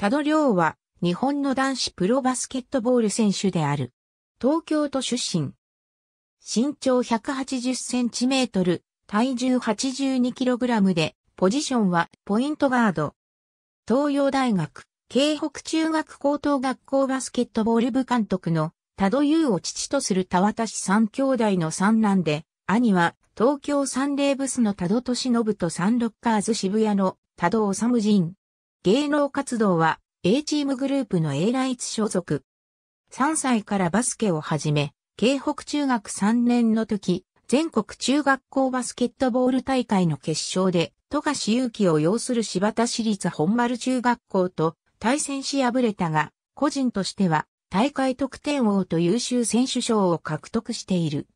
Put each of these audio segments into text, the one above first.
多度亮は日本の男子プロバスケットボール選手である。東京都出身。身長180センチメートル、体重82キログラムで、ポジションはポイントガード。東洋大学、京北中学高等学校バスケットボール部監督の多度優を父とする田渡三兄弟の三男で、兄は東京サンレーブスの多度敏信とサンロッカーズ渋谷の多度治人。芸能活動は A チームグループの A ライツ所属。3歳からバスケを始め、京北中学3年の時、全国中学校バスケットボール大会の決勝で、富樫勇樹を擁する柴田市立本丸中学校と対戦し敗れたが、個人としては大会得点王と優秀選手賞を獲得している。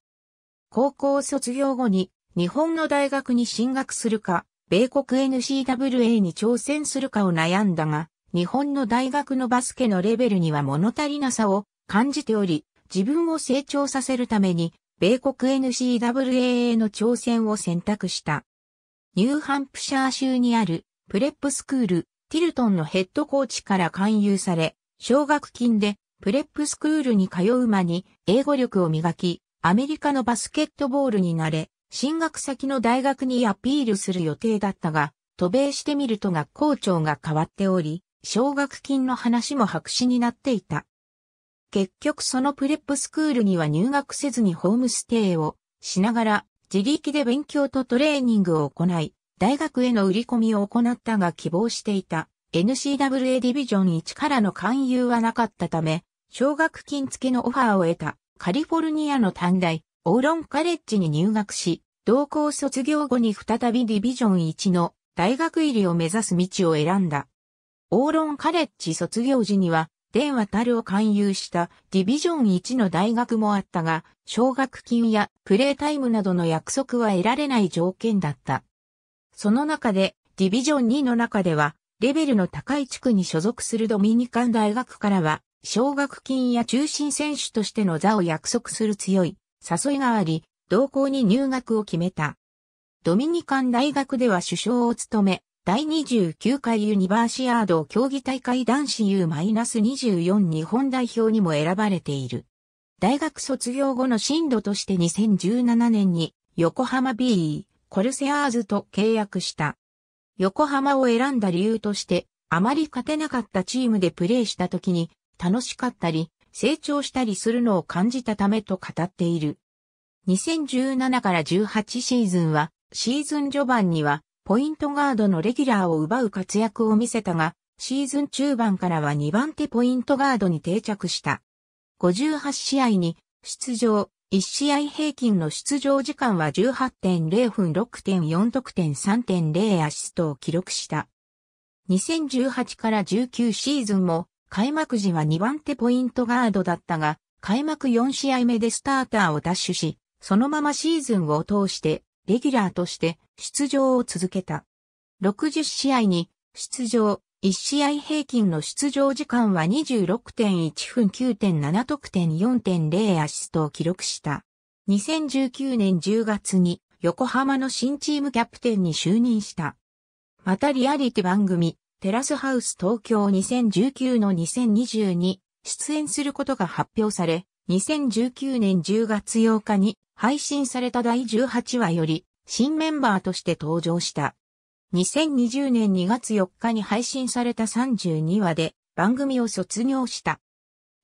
高校卒業後に日本の大学に進学するか、米国 NCWA に挑戦するかを悩んだが、日本の大学のバスケのレベルには物足りなさを感じており、自分を成長させるために、米国 NCWA への挑戦を選択した。ニューハンプシャー州にあるプレップスクール、ティルトンのヘッドコーチから勧誘され、奨学金でプレップスクールに通う間に英語力を磨き、アメリカのバスケットボールに慣れ、進学先の大学にアピールする予定だったが、渡米してみると学校長が変わっており、奨学金の話も白紙になっていた。結局そのプレップスクールには入学せずにホームステイをしながら自力で勉強とトレーニングを行い、大学への売り込みを行ったが希望していた n c w a ディビジョン1からの勧誘はなかったため、奨学金付けのオファーを得たカリフォルニアの短大オーロンカレッジに入学し、同校卒業後に再びディビジョン1の大学入りを目指す道を選んだ。オーロンカレッジ卒業時には、電話タルを勧誘したディビジョン1の大学もあったが、奨学金やプレータイムなどの約束は得られない条件だった。その中で、ディビジョン2の中では、レベルの高い地区に所属するドミニカン大学からは、奨学金や中心選手としての座を約束する強い誘いがあり、同校に入学を決めた。ドミニカン大学では首相を務め、第29回ユニバーシアード競技大会男子 U-24 日本代表にも選ばれている。大学卒業後の進路として2017年に横浜 B コルセアーズと契約した。横浜を選んだ理由として、あまり勝てなかったチームでプレーした時に楽しかったり、成長したりするのを感じたためと語っている。2017から18シーズンは、シーズン序盤には、ポイントガードのレギュラーを奪う活躍を見せたが、シーズン中盤からは2番手ポイントガードに定着した。58試合に出場、1試合平均の出場時間は18.0分6.4得点3.0アシストを記録した。2018から19シーズンも開幕時は2番手ポイントガードだったが、開幕4試合目でスターターを奪取し、そのままシーズンを通して、レギュラーとして出場を続けた。60試合に出場、1試合平均の出場時間は26.1分9.7得点4.0アシストを記録した。2019年10月に横浜の新チームキャプテンに就任した。またリアリティ番組、テラスハウス東京2019の2020に出演することが発表され、2019年10月8日に配信された第18話より新メンバーとして登場した。2020年2月4日に配信された32話で番組を卒業した。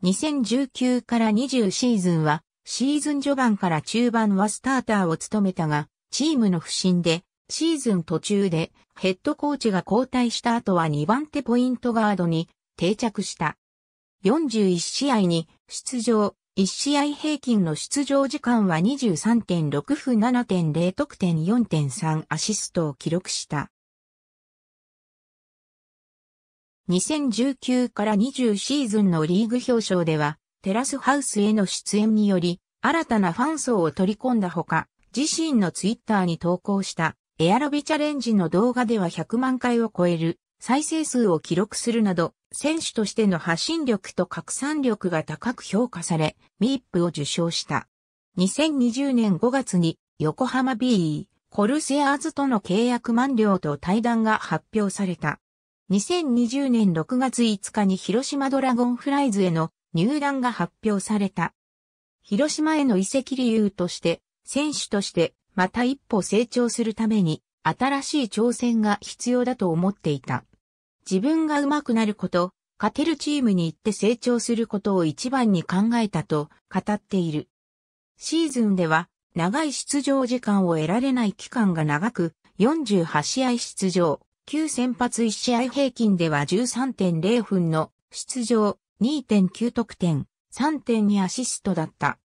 2019から20シーズンはシーズン序盤から中盤はスターターを務めたが、チームの不振でシーズン途中でヘッドコーチが交代した後は2番手ポイントガードに定着した。41試合に出場、1試合平均の出場時間は23.6分7.0得点4.3アシストを記録した。2019から20シーズンのリーグ表彰では、テラスハウスへの出演により、新たなファン層を取り込んだほか、自身のツイッターに投稿したエアロビチャレンジの動画では100万回を超える再生数を記録するなど、選手としての発信力と拡散力が高く評価され、ミープを受賞した。2020年5月に横浜 BE コルセアーズとの契約満了と対談が発表された。2020年6月5日に広島ドラゴンフライズへの入団が発表された。広島への移籍理由として、選手としてまた一歩成長するために、新しい挑戦が必要だと思っていた。自分が上手くなること、勝てるチームに行って成長することを一番に考えたと語っている。シーズンでは長い出場時間を得られない期間が長く48試合出場、9先発1試合平均では13.0分の出場、2.9得点、3.2アシストだった。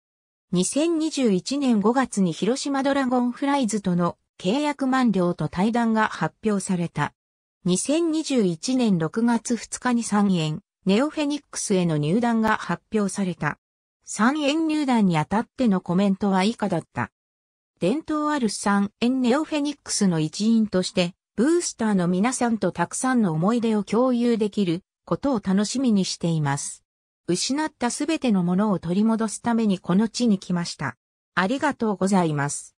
2021年5月に広島ドラゴンフライズとの契約満了と対談が発表された。2021年6月2日に3円、ネオフェニックスへの入団が発表された。3円入団にあたってのコメントは以下だった。伝統ある3円ネオフェニックスの一員として、ブースターの皆さんとたくさんの思い出を共有できることを楽しみにしています。失ったすべてのものを取り戻すためにこの地に来ました。ありがとうございます。